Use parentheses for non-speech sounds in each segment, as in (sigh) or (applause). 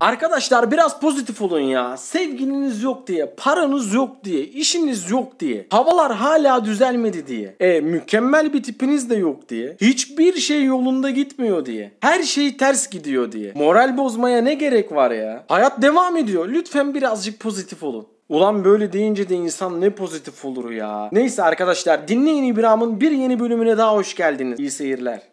Arkadaşlar biraz pozitif olun ya. Sevgiliniz yok diye, paranız yok diye, işiniz yok diye, havalar hala düzelmedi diye, e, mükemmel bir tipiniz de yok diye, hiçbir şey yolunda gitmiyor diye, her şey ters gidiyor diye. Moral bozmaya ne gerek var ya? Hayat devam ediyor. Lütfen birazcık pozitif olun. Ulan böyle deyince de insan ne pozitif olur ya. Neyse arkadaşlar dinleyin İbrahim'in bir yeni bölümüne daha hoş geldiniz. İyi seyirler.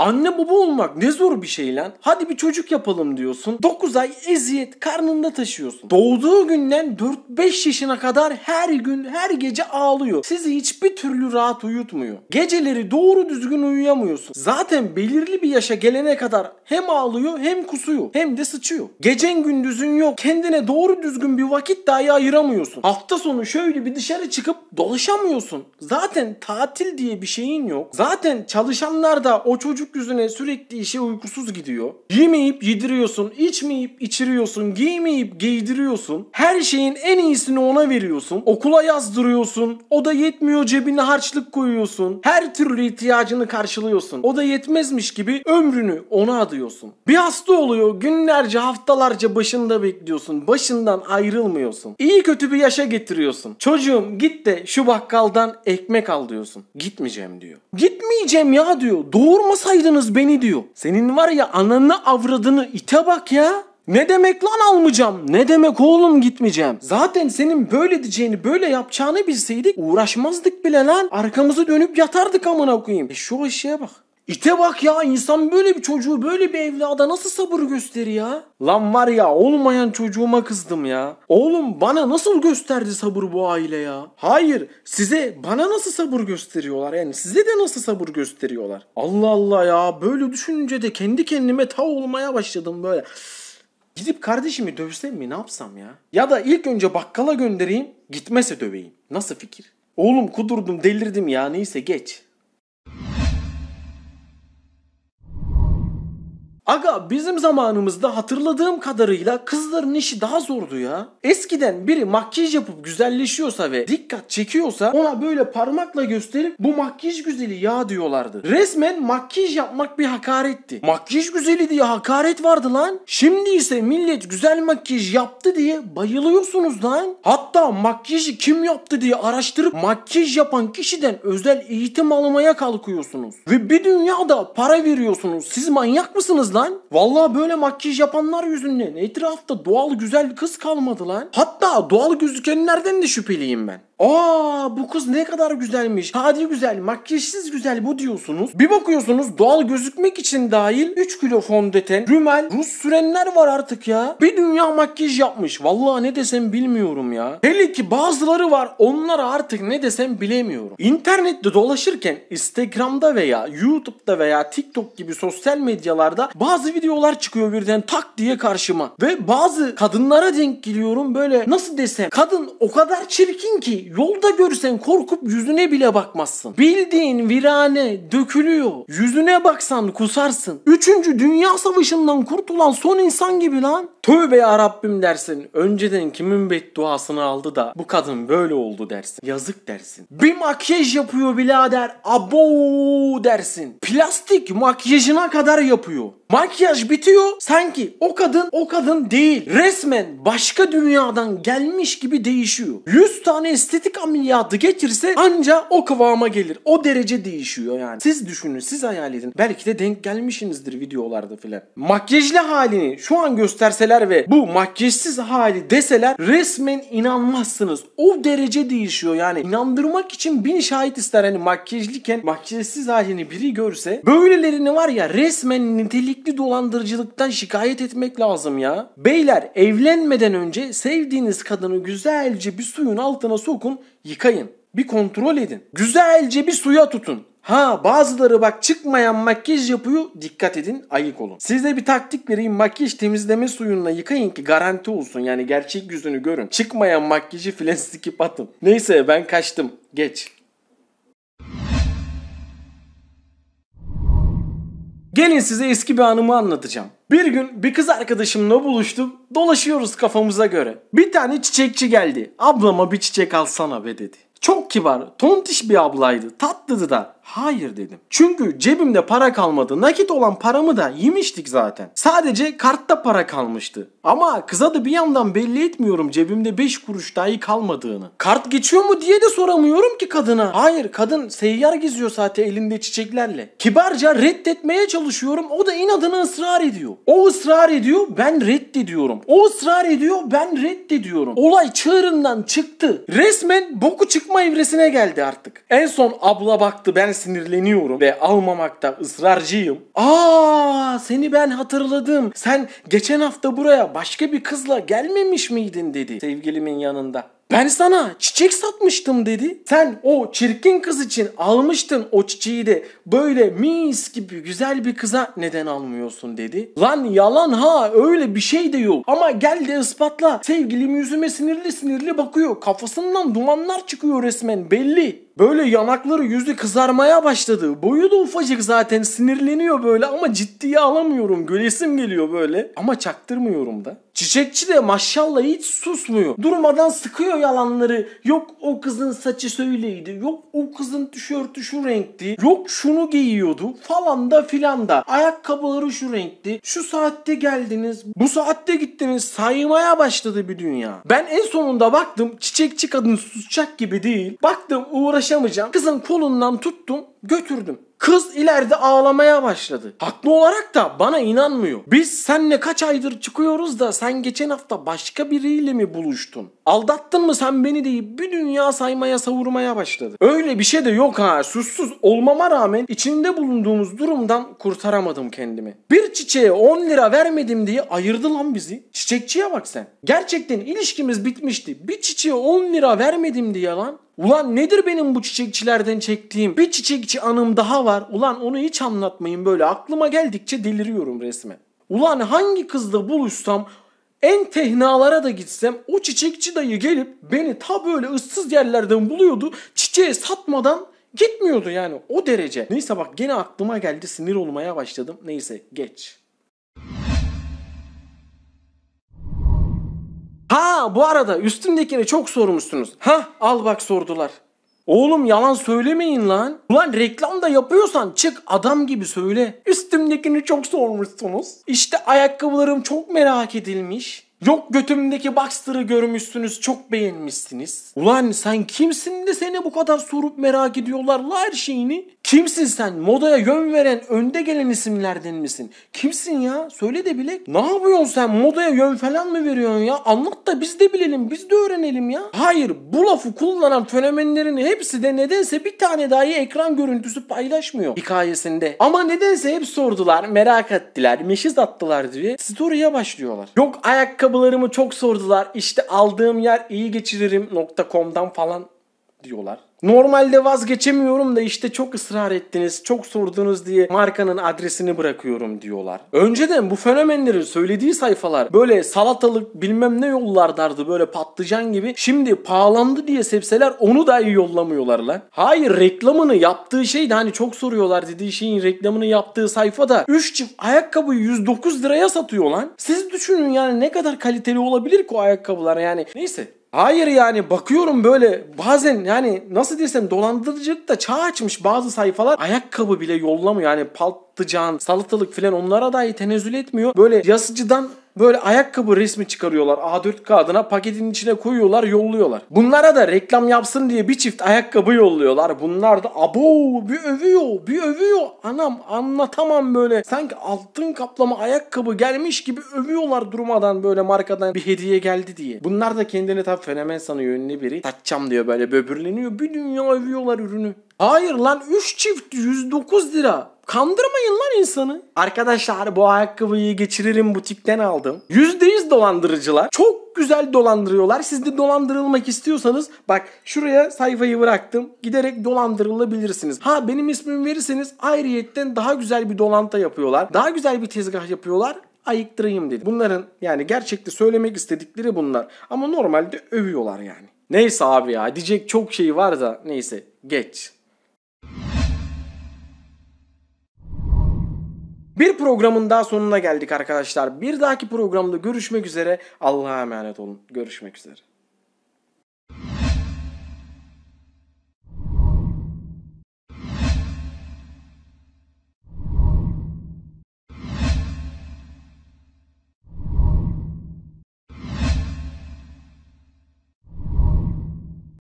Anne baba olmak ne zor bir şey lan. Hadi bir çocuk yapalım diyorsun. 9 ay eziyet karnında taşıyorsun. Doğduğu günden 4-5 yaşına kadar her gün her gece ağlıyor. Sizi hiçbir türlü rahat uyutmuyor. Geceleri doğru düzgün uyuyamıyorsun. Zaten belirli bir yaşa gelene kadar hem ağlıyor hem kusuyor hem de sıçıyor. Gecen gündüzün yok. Kendine doğru düzgün bir vakit dahi ayıramıyorsun. Hafta sonu şöyle bir dışarı çıkıp dolaşamıyorsun. Zaten tatil diye bir şeyin yok. Zaten çalışanlar da o çocuk çocuk yüzüne sürekli işe uykusuz gidiyor. Yemeyip yediriyorsun, içmeyip içiriyorsun, giymeyip giydiriyorsun. Her şeyin en iyisini ona veriyorsun. Okula yazdırıyorsun. O da yetmiyor cebine harçlık koyuyorsun. Her türlü ihtiyacını karşılıyorsun. O da yetmezmiş gibi ömrünü ona adıyorsun. Bir hasta oluyor günlerce haftalarca başında bekliyorsun. Başından ayrılmıyorsun. İyi kötü bir yaşa getiriyorsun. Çocuğum git de şu bakkaldan ekmek al diyorsun. Gitmeyeceğim diyor. Gitmeyeceğim ya diyor. Doğurmasaydı almayaydınız beni diyor. Senin var ya ananı avradını ite bak ya. Ne demek lan almayacağım? Ne demek oğlum gitmeyeceğim? Zaten senin böyle diyeceğini, böyle yapacağını bilseydik uğraşmazdık bile lan. Arkamızı dönüp yatardık amına koyayım. E şu işe bak. İte bak ya insan böyle bir çocuğu böyle bir evlada nasıl sabır gösterir ya? Lan var ya olmayan çocuğuma kızdım ya. Oğlum bana nasıl gösterdi sabır bu aile ya? Hayır size bana nasıl sabır gösteriyorlar yani size de nasıl sabır gösteriyorlar? Allah Allah ya böyle düşününce de kendi kendime ta olmaya başladım böyle. Gidip kardeşimi dövsem mi ne yapsam ya? Ya da ilk önce bakkala göndereyim gitmese döveyim. Nasıl fikir? Oğlum kudurdum delirdim ya neyse geç. Aga bizim zamanımızda hatırladığım kadarıyla kızların işi daha zordu ya. Eskiden biri makyaj yapıp güzelleşiyorsa ve dikkat çekiyorsa ona böyle parmakla gösterip bu makyaj güzeli ya diyorlardı. Resmen makyaj yapmak bir hakaretti. Makyaj güzeli diye hakaret vardı lan. Şimdi ise millet güzel makyaj yaptı diye bayılıyorsunuz lan. Hatta makyajı kim yaptı diye araştırıp makyaj yapan kişiden özel eğitim almaya kalkıyorsunuz. Ve bir dünyada para veriyorsunuz. Siz manyak mısınız lan? lan. Valla böyle makyaj yapanlar yüzünden etrafta doğal güzel kız kalmadı lan. Hatta doğal gözükenlerden de şüpheliyim ben. Aa bu kız ne kadar güzelmiş. Sade güzel, makyajsız güzel bu diyorsunuz. Bir bakıyorsunuz doğal gözükmek için dahil 3 kilo fondöten, rümel, rus sürenler var artık ya. Bir dünya makyaj yapmış. Vallahi ne desem bilmiyorum ya. Hele ki bazıları var onlara artık ne desem bilemiyorum. İnternette dolaşırken Instagram'da veya YouTube'da veya TikTok gibi sosyal medyalarda bazı videolar çıkıyor birden tak diye karşıma. Ve bazı kadınlara denk geliyorum böyle nasıl desem kadın o kadar çirkin ki Yolda görsen korkup yüzüne bile bakmazsın. Bildiğin virane dökülüyor. Yüzüne baksan kusarsın. Üçüncü Dünya Savaşı'ndan kurtulan son insan gibi lan. Tövbe ya Rabbim dersin. Önceden kimin bedduasını aldı da bu kadın böyle oldu dersin. Yazık dersin. Bir makyaj yapıyor birader. Abo dersin. Plastik makyajına kadar yapıyor. Makyaj bitiyor sanki o kadın o kadın değil. Resmen başka dünyadan gelmiş gibi değişiyor. 100 tane estetik ameliyatı geçirse anca o kıvama gelir. O derece değişiyor yani. Siz düşünün siz hayal edin. Belki de denk gelmişsinizdir videolarda filan. Makyajlı halini şu an gösterseler deseler ve bu makyajsız hali deseler resmen inanmazsınız. O derece değişiyor yani. inandırmak için bin şahit ister hani makyajlıken makyajsız halini biri görse. Böylelerini var ya resmen nitelikli dolandırıcılıktan şikayet etmek lazım ya. Beyler evlenmeden önce sevdiğiniz kadını güzelce bir suyun altına sokun yıkayın. Bir kontrol edin. Güzelce bir suya tutun. Ha bazıları bak çıkmayan makyaj yapıyor dikkat edin ayık olun. Size bir taktik vereyim makyaj temizleme suyunla yıkayın ki garanti olsun yani gerçek yüzünü görün. Çıkmayan makyajı filan (laughs) sikip atın. Neyse ben kaçtım geç. Gelin size eski bir anımı anlatacağım. Bir gün bir kız arkadaşımla buluştum. Dolaşıyoruz kafamıza göre. Bir tane çiçekçi geldi. Ablama bir çiçek alsana be dedi. Çok kibar, tontiş bir ablaydı. Tatlıdı da. Hayır dedim. Çünkü cebimde para kalmadı. Nakit olan paramı da yemiştik zaten. Sadece kartta para kalmıştı. Ama kıza da bir yandan belli etmiyorum cebimde 5 kuruş dahi kalmadığını. Kart geçiyor mu diye de soramıyorum ki kadına. Hayır kadın seyyar geziyor zaten elinde çiçeklerle. Kibarca reddetmeye çalışıyorum. O da inadına ısrar ediyor. O ısrar ediyor ben reddediyorum. O ısrar ediyor ben reddediyorum. Olay çığırından çıktı. Resmen boku çıkma evresine geldi artık. En son abla baktı ben sinirleniyorum ve almamakta ısrarcıyım. Aa seni ben hatırladım. Sen geçen hafta buraya başka bir kızla gelmemiş miydin dedi sevgilimin yanında. Ben sana çiçek satmıştım dedi. Sen o çirkin kız için almıştın o çiçeği de böyle mis gibi güzel bir kıza neden almıyorsun dedi. Lan yalan ha öyle bir şey de yok. Ama gel de ispatla. Sevgilim yüzüme sinirli sinirli bakıyor. Kafasından dumanlar çıkıyor resmen belli. Böyle yanakları yüzü kızarmaya başladı. Boyu da ufacık zaten sinirleniyor böyle ama ciddiye alamıyorum. Gölesim geliyor böyle ama çaktırmıyorum da. Çiçekçi de maşallah hiç susmuyor. Durmadan sıkıyor yalanları. Yok o kızın saçı söyleydi. Yok o kızın tişörtü şu renkti. Yok şunu giyiyordu falan da filan da. Ayakkabıları şu renkti. Şu saatte geldiniz. Bu saatte gittiniz. Saymaya başladı bir dünya. Ben en sonunda baktım çiçekçi kadın susacak gibi değil. Baktım uğraş ulaşamayacağım. Kızın kolundan tuttum götürdüm. Kız ileride ağlamaya başladı. Haklı olarak da bana inanmıyor. Biz senle kaç aydır çıkıyoruz da sen geçen hafta başka biriyle mi buluştun? Aldattın mı sen beni deyip bir dünya saymaya savurmaya başladı. Öyle bir şey de yok ha. Suçsuz olmama rağmen içinde bulunduğumuz durumdan kurtaramadım kendimi. Bir çiçeğe 10 lira vermedim diye ayırdı lan bizi. Çiçekçiye bak sen. Gerçekten ilişkimiz bitmişti. Bir çiçeğe 10 lira vermedim diye lan. Ulan nedir benim bu çiçekçilerden çektiğim? Bir çiçekçi anım daha var. Ulan onu hiç anlatmayın böyle. Aklıma geldikçe deliriyorum resmen. Ulan hangi kızla buluşsam en tehnalara da gitsem o çiçekçi dayı gelip beni ta böyle ıssız yerlerden buluyordu. Çiçeği satmadan gitmiyordu yani o derece. Neyse bak gene aklıma geldi sinir olmaya başladım. Neyse geç. Ha bu arada üstündekini çok sormuşsunuz. Ha al bak sordular. Oğlum yalan söylemeyin lan. Ulan reklam da yapıyorsan çık adam gibi söyle. Üstümdekini çok sormuşsunuz. İşte ayakkabılarım çok merak edilmiş. Yok götümdeki Baxter'ı görmüşsünüz çok beğenmişsiniz. Ulan sen kimsin de seni bu kadar sorup merak ediyorlar la her şeyini. Kimsin sen? Modaya yön veren, önde gelen isimlerden misin? Kimsin ya? Söyle de bilek. Ne yapıyorsun sen? Modaya yön falan mı veriyorsun ya? Anlat da biz de bilelim, biz de öğrenelim ya. Hayır, bu lafı kullanan fenomenlerin hepsi de nedense bir tane dahi ekran görüntüsü paylaşmıyor hikayesinde. Ama nedense hep sordular, merak ettiler, meşiz attılar diye story'e başlıyorlar. Yok ayakkabılarımı çok sordular, İşte aldığım yer iyi geçiririm.com'dan falan diyorlar. Normalde vazgeçemiyorum da işte çok ısrar ettiniz, çok sordunuz diye markanın adresini bırakıyorum diyorlar. Önceden bu fenomenlerin söylediği sayfalar böyle salatalık bilmem ne yollardardı böyle patlıcan gibi. Şimdi pahalandı diye sepseler onu da iyi yollamıyorlar lan. Hayır reklamını yaptığı şey de hani çok soruyorlar dediği şeyin reklamını yaptığı sayfada 3 çift ayakkabıyı 109 liraya satıyor lan. Siz düşünün yani ne kadar kaliteli olabilir ki o ayakkabılar yani. Neyse Hayır yani bakıyorum böyle bazen yani nasıl desem dolandırıcılık da çağ açmış bazı sayfalar ayakkabı bile yollamıyor. Yani palt patlıcan, salatalık filan onlara dahi tenezzül etmiyor. Böyle yasıcıdan böyle ayakkabı resmi çıkarıyorlar A4 kağıdına paketin içine koyuyorlar yolluyorlar. Bunlara da reklam yapsın diye bir çift ayakkabı yolluyorlar. Bunlar da abo bir övüyor bir övüyor anam anlatamam böyle sanki altın kaplama ayakkabı gelmiş gibi övüyorlar durmadan böyle markadan bir hediye geldi diye. Bunlar da kendini tabi fenomen sanıyor ünlü biri. Taççam diyor böyle böbürleniyor bir dünya övüyorlar ürünü. Hayır lan 3 çift 109 lira. Kandırmayın lan insanı. Arkadaşlar bu ayakkabıyı geçiririm butikten aldım. %100 dolandırıcılar. Çok güzel dolandırıyorlar. Siz de dolandırılmak istiyorsanız bak şuraya sayfayı bıraktım. Giderek dolandırılabilirsiniz. Ha benim ismimi verirseniz ayrıyetten daha güzel bir dolanta yapıyorlar. Daha güzel bir tezgah yapıyorlar ayıktırayım dedi. Bunların yani gerçekte söylemek istedikleri bunlar. Ama normalde övüyorlar yani. Neyse abi ya diyecek çok şey var da neyse geç. Bir programın daha sonuna geldik arkadaşlar. Bir dahaki programda görüşmek üzere. Allah'a emanet olun. Görüşmek üzere.